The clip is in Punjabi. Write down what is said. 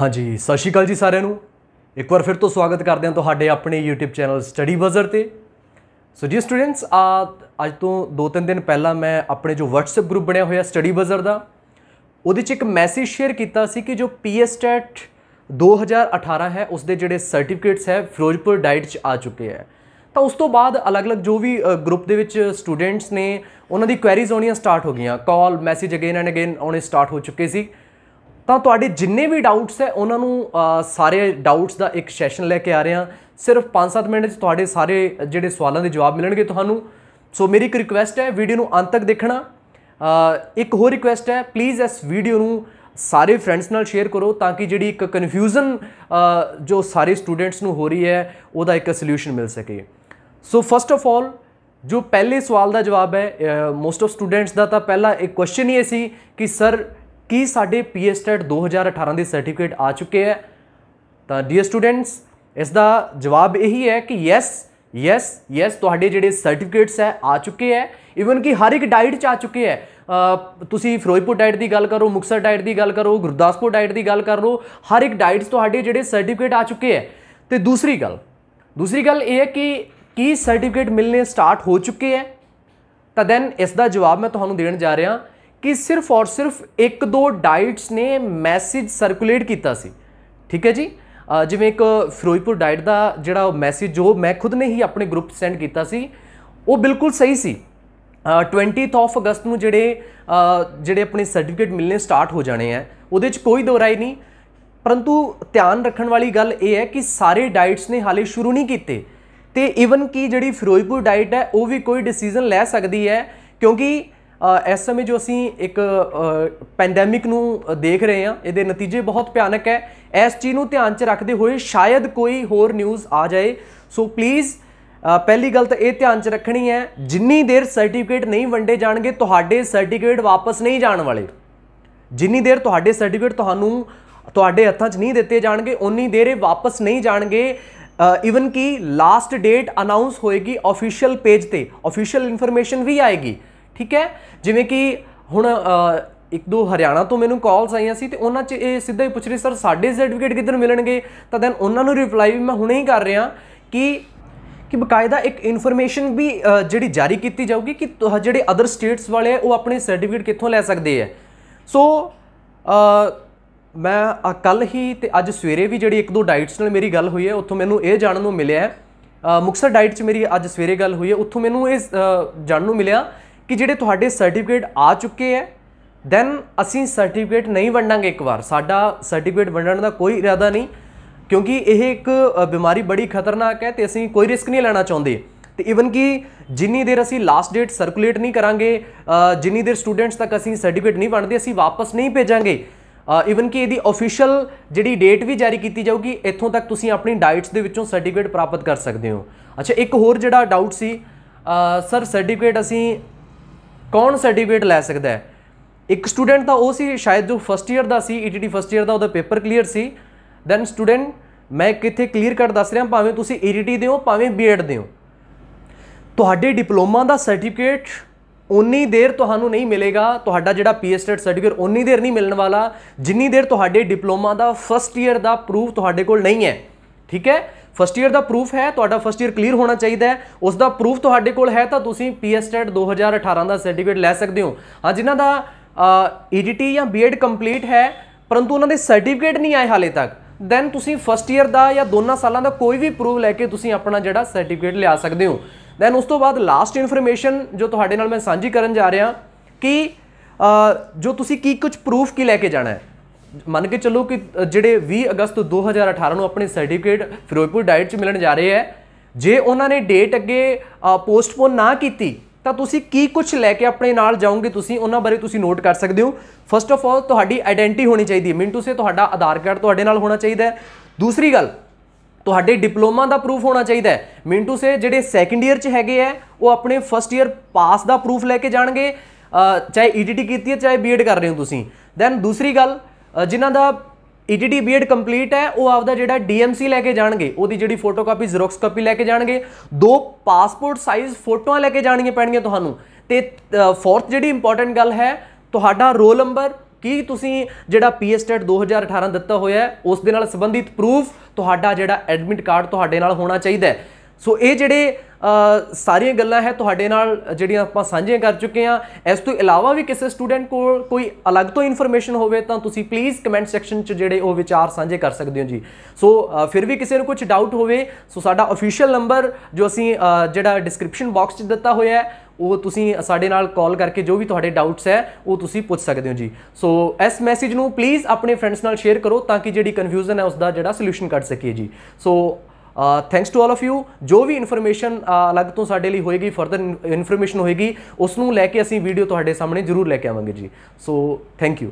ਹਾਂਜੀ ਸਤਿ ਸ਼੍ਰੀ ਅਕਾਲ ਜੀ ਸਾਰਿਆਂ ਨੂੰ ਇੱਕ ਵਾਰ ਫਿਰ ਤੋਂ ਸਵਾਗਤ ਕਰਦੇ ਹਾਂ ਤੁਹਾਡੇ ਆਪਣੇ YouTube ਚੈਨਲ ਸਟੱਡੀ ਬਜ਼ਰ ਤੇ ਸੋ ਜੀ ਸਟੂਡੈਂਟਸ ਆ ਅੱਜ ਤੋਂ 2-3 ਦਿਨ ਪਹਿਲਾਂ ਮੈਂ ਆਪਣੇ ਜੋ WhatsApp ਗਰੁੱਪ ਬਣਿਆ ਹੋਇਆ ਸਟੱਡੀ ਬਜ਼ਰ ਦਾ ਉਹਦੇ 'ਚ ਇੱਕ ਮੈਸੇਜ ਸ਼ੇਅਰ ਕੀਤਾ ਸੀ ਕਿ ਜੋ PSTET 2018 ਹੈ ਉਸ ਦੇ ਜਿਹੜੇ ਸਰਟੀਫਿਕੇਟਸ ਹੈ ਫਿਰੋਜ਼ਪੁਰ ਡਾਈਟ 'ਚ ਆ ਚੁੱਕੇ ਹੈ ਤਾਂ ਉਸ ਤੋਂ ਬਾਅਦ ਅਲੱਗ-ਅਲੱਗ ਜੋ ਵੀ ਗਰੁੱਪ ਦੇ ਵਿੱਚ ਸਟੂਡੈਂਟਸ ਨੇ ਉਹਨਾਂ ਦੀ ਕੁਐਰੀਜ਼ ਆਉਣੀਆਂ ਸਟਾਰਟ ਹੋ ਗਈਆਂ call message again and again ਆਉਣੇ ਸਟਾਰਟ ਹੋ ਚੁੱਕੇ ਸੀ ਤਾਂ ਤੁਹਾਡੇ ਜਿੰਨੇ ਵੀ ਡਾਊਟਸ ਹੈ ਉਹਨਾਂ ਨੂੰ ਸਾਰੇ ਡਾਊਟਸ ਦਾ ਇੱਕ ਸੈਸ਼ਨ ਲੈ ਕੇ ਆ ਰਹੇ ਹਾਂ ਸਿਰਫ 5-7 ਮਿੰਟ ਵਿੱਚ ਤੁਹਾਡੇ ਸਾਰੇ ਜਿਹੜੇ ਸਵਾਲਾਂ ਦੇ ਜਵਾਬ ਮਿਲਣਗੇ ਤੁਹਾਨੂੰ ਸੋ ਮੇਰੀ ਇੱਕ ਰਿਕੁਐਸਟ ਹੈ ਵੀਡੀਓ ਨੂੰ ਅੰਤ ਤੱਕ ਦੇਖਣਾ ਇੱਕ ਹੋਰ ਰਿਕੁਐਸਟ ਹੈ ਪਲੀਜ਼ ਇਸ ਵੀਡੀਓ ਨੂੰ ਸਾਰੇ ਫਰੈਂਡਸ ਨਾਲ ਸ਼ੇਅਰ ਕਰੋ ਤਾਂ ਕਿ ਜਿਹੜੀ ਇੱਕ ਕਨਫਿਊਜ਼ਨ ਜੋ ਸਾਰੇ ਸਟੂਡੈਂਟਸ ਨੂੰ ਹੋ ਰਹੀ ਹੈ ਉਹਦਾ ਇੱਕ ਸੋਲੂਸ਼ਨ ਮਿਲ ਸਕੇ ਸੋ ਫਸਟ ਆਫ ਆਲ ਜੋ ਪਹਿਲੇ ਸਵਾਲ ਦਾ ਜਵਾਬ ਹੈ ਮੋਸਟ ਆਫ ਸਟੂਡੈਂਟਸ ਦਾ ਤਾਂ ਪਹਿਲਾ ਇੱਕ ਕੁਐਸਚਨ ਹੀ ਸੀ ਕਿ ਸਰ ਕੀ ਸਾਡੇ ਪੀਐਸਟੈਟ 2018 ਦੇ ਸਰਟੀਫਿਕੇਟ ਆ ਚੁੱਕੇ ਹੈ ਤਾਂ ਡੀਅਰ ਸਟੂਡੈਂਟਸ ਇਸ ਦਾ ਜਵਾਬ ਇਹੀ ਹੈ ਕਿ ਯੈਸ ਯੈਸ ਯੈਸ ਤੁਹਾਡੇ ਜਿਹੜੇ ਸਰਟੀਫਿਕੇਟਸ ਹੈ ਆ ਚੁੱਕੇ ਹੈ ਇਵਨ ਕਿ ਹਰ ਇੱਕ ਡਾਈਟ ਚ ਆ ਚੁੱਕੇ ਹੈ ਤੁਸੀਂ ਫਿਰੋਜ਼ਪੁਰ ਡਾਈਟ ਦੀ ਗੱਲ ਕਰੋ ਮੁਕਸਰ ਡਾਈਟ ਦੀ ਗੱਲ ਕਰੋ ਗੁਰਦਾਸਪੁਰ ਡਾਈਟ ਦੀ ਗੱਲ ਕਰ ਲਓ ਹਰ ਇੱਕ ਡਾਈਟਸ ਤੁਹਾਡੇ ਜਿਹੜੇ ਸਰਟੀਫਿਕੇਟ ਆ ਚੁੱਕੇ ਹੈ ਤੇ ਦੂਸਰੀ ਗੱਲ ਦੂਸਰੀ ਗੱਲ ਇਹ ਹੈ ਕਿ ਕੀ ਸਰਟੀਫਿਕੇਟ ਮਿਲਨੇ ਸਟਾਰਟ ਹੋ ਚੁੱਕੇ ਹੈ ਤਾਂ ਦੈਨ ਇਸ ਦਾ ਜਵਾਬ ਮੈਂ ਤੁਹਾਨੂੰ ਦੇਣ ਜਾ ਰਿਹਾ ਕਿ ਸਿਰਫ ਔਰ ਸਿਰਫ ਇੱਕ ਦੋ ਡਾਈਟਸ ਨੇ ਮੈਸੇਜ ਸਰਕੂਲੇਟ ਕੀਤਾ ਸੀ ਠੀਕ ਹੈ ਜੀ ਜਿਵੇਂ ਇੱਕ ਫਿਰੋਜ਼ਪੁਰ ਡਾਈਟ ਦਾ ਜਿਹੜਾ ਉਹ ਮੈਸੇਜ ਜੋ ਮੈਂ ਖੁਦ ਨੇ ਹੀ ਆਪਣੇ ਗਰੁੱਪ ਸੈਂਡ ਕੀਤਾ ਸੀ ਉਹ ਬਿਲਕੁਲ ਸਹੀ ਸੀ 20th ਆਫ ਅਗਸਤ ਨੂੰ ਜਿਹੜੇ ਜਿਹੜੇ ਆਪਣੇ ਸਰਟੀਫਿਕੇਟ ਮਿਲਨੇ ਸਟਾਰਟ ਹੋ ਜਾਣੇ ਆ ਉਹਦੇ 'ਚ ਕੋਈ ਦੋਰਾਈ ਨਹੀਂ ਪਰੰਤੂ ਧਿਆਨ ਰੱਖਣ ਵਾਲੀ ਗੱਲ ਇਹ ਹੈ ਕਿ ਸਾਰੇ ਡਾਈਟਸ ਨੇ ਹਾਲੇ ਸ਼ੁਰੂ ਨਹੀਂ ਕੀਤੇ ਤੇ ਇਵਨ ਕੀ ਜਿਹੜੀ ਫਿਰੋਜ਼ਪੁਰ ਡਾਈਟ ਹੈ ਉਹ ਵੀ ਕੋਈ ਡਿਸੀਜਨ ਲੈ ਸਕਦੀ ਹੈ ਕਿਉਂਕਿ ਇਸ ਸਮੇਂ ਜੋ ਅਸੀਂ ਇੱਕ ਪੈਂਡੈਮਿਕ ਨੂੰ ਦੇਖ ਰਹੇ ਹਾਂ ਇਹਦੇ ਨਤੀਜੇ ਬਹੁਤ ਭਿਆਨਕ ਹੈ ਇਸ ਚੀਜ਼ ਨੂੰ ਧਿਆਨ 'ਚ ਰੱਖਦੇ ਹੋਏ ਸ਼ਾਇਦ ਕੋਈ ਹੋਰ ਨਿਊਜ਼ ਆ ਜਾਏ ਸੋ ਪਲੀਜ਼ ਪਹਿਲੀ ਗੱਲ ਤਾਂ ਇਹ ਧਿਆਨ 'ਚ ਰੱਖਣੀ ਹੈ ਜਿੰਨੀ ਦੇਰ ਸਰਟੀਫਿਕੇਟ ਨਹੀਂ ਵੰਡੇ ਜਾਣਗੇ ਤੁਹਾਡੇ ਸਰਟੀਫਿਕੇਟ ਵਾਪਸ ਨਹੀਂ ਜਾਣ ਵਾਲੇ ਜਿੰਨੀ ਦੇਰ ਤੁਹਾਡੇ ਸਰਟੀਫਿਕੇਟ ਤੁਹਾਨੂੰ ਤੁਹਾਡੇ ਹੱਥਾਂ 'ਚ ਨਹੀਂ ਦਿੱਤੇ ਜਾਣਗੇ ਉਨੀ ਦੇਰ ਇਹ ਵਾਪਸ ਨਹੀਂ ਜਾਣਗੇ ਇਵਨ ਕਿ ਲਾਸਟ ਡੇਟ ਅਨਾਉਂਸ ਹੋਏਗੀ ਅਫੀਸ਼ੀਅਲ ਪੇਜ ਤੇ ਅਫੀਸ਼ੀਅਲ ਇਨਫੋਰਮੇਸ਼ਨ ਵੀ ਆਏਗੀ ਠੀਕ ਹੈ ਜਿਵੇਂ ਕਿ ਹੁਣ ਇੱਕ ਦੋ ਹਰਿਆਣਾ ਤੋਂ ਮੈਨੂੰ ਕਾਲਸ ਆਈਆਂ ਸੀ ਤੇ ਉਹਨਾਂ 'ਚ ਇਹ ਸਿੱਧਾ ਹੀ ਪੁੱਛ ਰਹੇ ਸਰ ਸਾਡੇ ਸਰਟੀਫਿਕੇਟ ਕਿੱਧਰ ਮਿਲਣਗੇ ਤਾਂ ਦੈਨ ਉਹਨਾਂ ਨੂੰ ਰਿਪਲਾਈ ਵੀ ਮੈਂ ਹੁਣੇ ਹੀ ਕਰ ਰਿਹਾ ਕਿ ਕਿ ਬਕਾਇਦਾ ਇੱਕ ਇਨਫੋਰਮੇਸ਼ਨ ਵੀ ਜਿਹੜੀ ਜਾਰੀ ਕੀਤੀ ਜਾਊਗੀ ਕਿ ਜਿਹੜੇ ਅਦਰ ਸਟੇਟਸ ਵਾਲੇ ਉਹ ਆਪਣੇ ਸਰਟੀਫਿਕੇਟ ਕਿੱਥੋਂ ਲੈ ਸਕਦੇ ਆ ਸੋ ਮੈਂ ਕੱਲ ਹੀ ਤੇ ਅੱਜ ਸਵੇਰੇ ਵੀ ਜਿਹੜੀ ਇੱਕ ਦੋ ਡਾਈਟਸ ਨਾਲ ਮੇਰੀ ਗੱਲ ਹੋਈ ਹੈ ਉੱਥੋਂ ਮੈਨੂੰ ਇਹ ਜਾਣਨ ਨੂੰ ਮਿਲਿਆ ਮੁਕਸਰ ਡਾਈਟ 'ਚ ਮੇਰੀ ਅੱਜ ਸਵੇਰੇ ਗੱਲ ਹੋਈ ਹੈ ਉੱਥੋਂ ਮੈਨੂੰ ਇਹ ਜਾਣਨ ਨੂੰ ਮਿਲਿਆ ਕਿ ਜਿਹੜੇ ਤੁਹਾਡੇ ਸਰਟੀਫਿਕੇਟ ਆ ਚੁੱਕੇ ਹੈ ਦੈਨ ਅਸੀਂ ਸਰਟੀਫਿਕੇਟ ਨਹੀਂ ਵੰਡਾਂਗੇ ਇੱਕ ਵਾਰ ਸਾਡਾ ਸਰਟੀਫਿਕੇਟ ਵੰਡਣ ਦਾ ਕੋਈ ਇਰਾਦਾ ਨਹੀਂ ਕਿਉਂਕਿ ਇਹ ਇੱਕ ਬਿਮਾਰੀ ਬੜੀ ਖਤਰਨਾਕ ਹੈ ਤੇ ਅਸੀਂ ਕੋਈ ਰਿਸਕ ਨਹੀਂ ਲੈਣਾ ਚਾਹੁੰਦੇ ਤੇ ਇਵਨ ਕਿ ਜਿੰਨੀ ਦੇਰ ਅਸੀਂ ਲਾਸਟ ਡੇਟ ਸਰਕੂਲੇਟ ਨਹੀਂ ਕਰਾਂਗੇ ਜਿੰਨੀ ਦੇਰ ਸਟੂਡੈਂਟਸ ਤੱਕ ਅਸੀਂ ਸਰਟੀਫਿਕੇਟ ਨਹੀਂ ਵੰਡਦੇ ਅਸੀਂ ਵਾਪਸ ਨਹੀਂ ਭੇਜਾਂਗੇ ਇਵਨ ਕਿ ਇਹਦੀ ਅਫੀਸ਼ੀਅਲ ਜਿਹੜੀ ਡੇਟ ਵੀ ਜਾਰੀ ਕੀਤੀ ਜਾਊਗੀ ਇੱਥੋਂ ਤੱਕ ਤੁਸੀਂ ਆਪਣੀ ਡਾਈਟਸ ਦੇ ਵਿੱਚੋਂ ਸਰਟੀਫਿਕੇਟ ਪ੍ਰਾਪਤ ਕਰ ਸਕਦੇ ਹੋ ਅੱਛਾ ਇੱਕ ਹੋਰ ਜਿਹੜਾ ਡਾਊਟ ਸੀ ਸਰ ਸਰਟੀਫਿਕੇਟ ਅਸੀਂ ਕੌਣ ਸਰਟੀਫਿਕੇਟ ਲੈ ਸਕਦਾ ਹੈ ਇੱਕ ਸਟੂਡੈਂਟ ਤਾਂ ਉਹ ਸੀ ਸ਼ਾਇਦ ਜੋ ਫਸਟ ਈਅਰ ਦਾ ਸੀ ਈਟੀਟੀ ਫਸਟ ਈਅਰ ਦਾ ਉਹਦਾ ਪੇਪਰ ਕਲੀਅਰ ਸੀ ਦੈਨ ਸਟੂਡੈਂਟ ਮੈਂ ਕਿੱਥੇ ਕਲੀਅਰ ਕੱਟ ਦੱਸ ਰਿਹਾ ਭਾਵੇਂ ਤੁਸੀਂ ਈਟੀਟੀ ਦੇ ਹੋ ਭਾਵੇਂ ਬੀਐਡ ਦੇ ਹੋ ਤੁਹਾਡੇ ਡਿਪਲੋਮਾ ਦਾ ਸਰਟੀਫਿਕੇਟ ਉਨੀ ਦੇਰ ਤੁਹਾਨੂੰ ਨਹੀਂ ਮਿਲੇਗਾ ਤੁਹਾਡਾ ਜਿਹੜਾ ਪੀਐਸਟੇਟ ਸਰਟੀਫਿਕੇਟ ਉਨੀ ਦੇਰ ਨਹੀਂ ਮਿਲਣ ਵਾਲਾ ਜਿੰਨੀ ਦੇਰ ਤੁਹਾਡੇ ਡਿਪਲੋਮਾ ਦਾ ਫਸਟ ਈਅਰ ਦਾ ਪ੍ਰੂਫ ਤੁਹਾਡੇ ਕੋਲ ਨਹੀਂ ਹੈ ਠੀਕ ਹੈ ਫਸਟ ਈਅਰ ਦਾ ਪ੍ਰੂਫ ਹੈ ਤੁਹਾਡਾ ਫਸਟ ਈਅਰ ਕਲੀਅਰ ਹੋਣਾ ਚਾਹੀਦਾ ਹੈ ਉਸ ਦਾ ਪ੍ਰੂਫ ਤੁਹਾਡੇ ਕੋਲ ਹੈ ਤਾਂ ਤੁਸੀਂ ਪੀਐਸਟੈਟ 2018 e ਦਾ ਸਰਟੀਫਿਕੇਟ ਲੈ ਸਕਦੇ ਹੋ ਹਾਂ ਜਿਨ੍ਹਾਂ ਦਾ ਈਡੀਟੀ e ਜਾਂ ਬੀਐਡ ਕੰਪਲੀਟ e ਹੈ ਪਰੰਤੂ ਉਹਨਾਂ ਦੇ ਸਰਟੀਫਿਕੇਟ ਨਹੀਂ ਆਏ ਹਾਲੇ ਤੱਕ ਦੈਨ ਤੁਸੀਂ ਫਸਟ ਈਅਰ ਦਾ ਜਾਂ ਦੋਨਾਂ ਸਾਲਾਂ ਦਾ ਕੋਈ ਵੀ ਪ੍ਰੂਫ ਲੈ ਕੇ ਤੁਸੀਂ ਆਪਣਾ ਜਿਹੜਾ ਸਰਟੀਫਿਕੇਟ ਲਿਆ ਸਕਦੇ ਹੋ ਦੈਨ ਉਸ ਤੋਂ ਬਾਅਦ ਲਾਸਟ ਇਨਫੋਰਮੇਸ਼ਨ ਜੋ ਤੁਹਾਡੇ ਨਾਲ ਮੈਂ ਸਾਂਝੀ ਕਰਨ ਜਾ ਰਿਹਾ ਕਿ ਜੋ ਤੁਸੀਂ ਕੀ ਕੁਝ ਪ੍ਰੂਫ ਕੀ ਲੈ ਕੇ ਜਾਣਾ ਹੈ ਮੰਨ ਕੇ ਚੱਲੋ ਕਿ ਜਿਹੜੇ 20 ਅਗਸਤ 2018 ਨੂੰ ਆਪਣੇ ਸਰਟੀਫਿਕੇਟ ਫਿਰੋਜ਼ਪੁਰ ਡਾਇਟ 'ਚ ਮਿਲਣ ਜਾ ਰਹੇ ਹੈ ਜੇ ਉਹਨਾਂ ਨੇ ਡੇਟ ਅੱਗੇ ਪੋਸਟਪੋਨ ਨਾ ਕੀਤੀ ਤਾਂ ਤੁਸੀਂ ਕੀ ਕੁਝ ਲੈ ਕੇ ਆਪਣੇ ਨਾਲ ਜਾਓਗੇ ਤੁਸੀਂ ਉਹਨਾਂ ਬਾਰੇ ਤੁਸੀਂ ਨੋਟ ਕਰ ਸਕਦੇ ਹੋ ਫਸਟ ਆਫ ਆਲ ਤੁਹਾਡੀ ਆਇਡੈਂਟੀ ਹੋਣੀ ਚਾਹੀਦੀ ਹੈ ਮਿੰਟੂ ਸੇ ਤੁਹਾਡਾ ਆਧਾਰ ਕਾਰਡ ਤੁਹਾਡੇ ਨਾਲ ਹੋਣਾ ਚਾਹੀਦਾ ਹੈ ਦੂਸਰੀ ਗੱਲ ਤੁਹਾਡੇ ਡਿਪਲੋਮਾ ਦਾ ਪ੍ਰੂਫ ਹੋਣਾ ਚਾਹੀਦਾ ਹੈ ਮਿੰਟੂ ਸੇ ਜਿਹੜੇ ਸੈਕੰਡ ਈਅਰ ਚ ਹੈਗੇ ਆ ਉਹ ਆਪਣੇ ਫਸਟ ਈਅਰ ਪਾਸ ਦਾ ਪ੍ਰੂਫ ਲੈ ਕੇ ਜਾਣਗੇ ਚਾਹੇ ਈਟੀਟੀ e ਕੀਤੀ ਹੈ ਚਾਹੇ ਬੀਐਡ ਕਰ ਰਹੇ ਹੋ ਤੁਸੀਂ ਦੈਨ ਦੂਸਰੀ ਗੱਲ ਜਿਨ੍ਹਾਂ ਦਾ ਈਟੀਟੀ ਬੀਐਡ ਕੰਪਲੀਟ ਹੈ ਉਹ ਆਪਦਾ ਜਿਹੜਾ ਡੀਐਮਸੀ ਲੈ ਕੇ ਜਾਣਗੇ ਉਹਦੀ ਜਿਹੜੀ ਫੋਟੋਕਾਪੀ ਜ਼ੀਰੋਕਸ ਕਾਪੀ ਲੈ ਕੇ ਜਾਣਗੇ ਦੋ ਪਾਸਪੋਰਟ ਸਾਈਜ਼ ਫੋਟੋਆਂ ਲੈ ਕੇ ਜਾਣੀਆਂ ਪੈਣਗੀਆਂ ਤੁਹਾਨੂੰ ਤੇ ਫੋਰਥ ਜਿਹੜੀ ਇੰਪੋਰਟੈਂਟ ਗੱਲ ਹੈ ਤੁਹਾਡਾ ਰੋਲ ਨੰਬਰ ਕੀ ਤੁਸੀਂ ਜਿਹੜਾ ਪੀਐਸਟੇਟ 2018 ਦਿੱਤਾ ਹੋਇਆ ਉਸ ਦੇ ਨਾਲ ਸੰਬੰਧਿਤ ਪ੍ਰੂਫ ਤੁਹਾਡਾ ਜਿਹੜਾ ਐਡਮਿਟ ਕਾਰਡ ਤੁਹਾਡੇ ਨਾਲ ਹੋਣਾ ਚਾਹੀਦਾ ਸੋ ਇਹ ਜਿਹੜੇ ਸਾਰੀਆਂ ਗੱਲਾਂ ਹੈ ਤੁਹਾਡੇ ਨਾਲ ਜਿਹੜੀਆਂ ਆਪਾਂ ਸਾਂਝੀਆਂ ਕਰ ਚੁੱਕੇ ਆ ਇਸ ਤੋਂ ਇਲਾਵਾ ਵੀ ਕਿਸੇ ਸਟੂਡੈਂਟ ਕੋਲ ਕੋਈ ਅਲੱਗ ਤੋਂ ਇਨਫੋਰਮੇਸ਼ਨ ਹੋਵੇ ਤਾਂ ਤੁਸੀਂ ਪਲੀਜ਼ ਕਮੈਂਟ ਸੈਕਸ਼ਨ 'ਚ ਜਿਹੜੇ ਉਹ ਵਿਚਾਰ ਸਾਂਝੇ ਕਰ ਸਕਦੇ ਹੋ ਜੀ ਸੋ ਫਿਰ ਵੀ ਕਿਸੇ ਨੂੰ ਕੁਝ ਡਾਊਟ ਹੋਵੇ ਸੋ ਸਾਡਾ ਅਫੀਸ਼ੀਅਲ ਨੰਬਰ ਜੋ ਅਸੀਂ ਜਿਹੜਾ ਡਿਸਕ੍ਰਿਪਸ਼ਨ ਬਾਕਸ 'ਚ ਦਿੱਤਾ ਹੋਇਆ ਹੈ ਉਹ ਤੁਸੀਂ ਸਾਡੇ ਨਾਲ ਕਾਲ ਕਰਕੇ ਜੋ ਵੀ ਤੁਹਾਡੇ ਡਾਊਟਸ ਹੈ ਉਹ ਤੁਸੀਂ ਪੁੱਛ ਸਕਦੇ ਹੋ ਜੀ ਸੋ ਇਸ ਮੈਸੇਜ ਨੂੰ ਪਲੀਜ਼ ਆਪਣੇ ਫਰੈਂਡਸ ਨਾਲ ਸ਼ੇਅਰ ਕਰੋ ਤਾਂ ਕਿ ਜਿਹੜੀ ਕਨਫਿਊਜ਼ਨ ਹੈ ਉਸ ਦਾ ਜਿਹੜਾ ਸੋਲੂਸ਼ਨ ਕੱਢ ਸਕੀਏ ਜੀ so thanks to all of you ਜੋ ਵੀ ਇਨਫੋਰਮੇਸ਼ਨ ਅਲੱਗ ਤੋਂ ਸਾਡੇ ਲਈ ਹੋਏਗੀ ਫਰਦਰ ਇਨਫੋਰਮੇਸ਼ਨ ਹੋਏਗੀ ਉਸ ਨੂੰ ਲੈ ਕੇ ਅਸੀਂ ਵੀਡੀਓ ਤੁਹਾਡੇ ਸਾਹਮਣੇ ਜ਼ਰੂਰ ਲੈ ਕੇ ਆਵਾਂਗੇ ਜੀ ਸੋ ਥੈਂਕ ਯੂ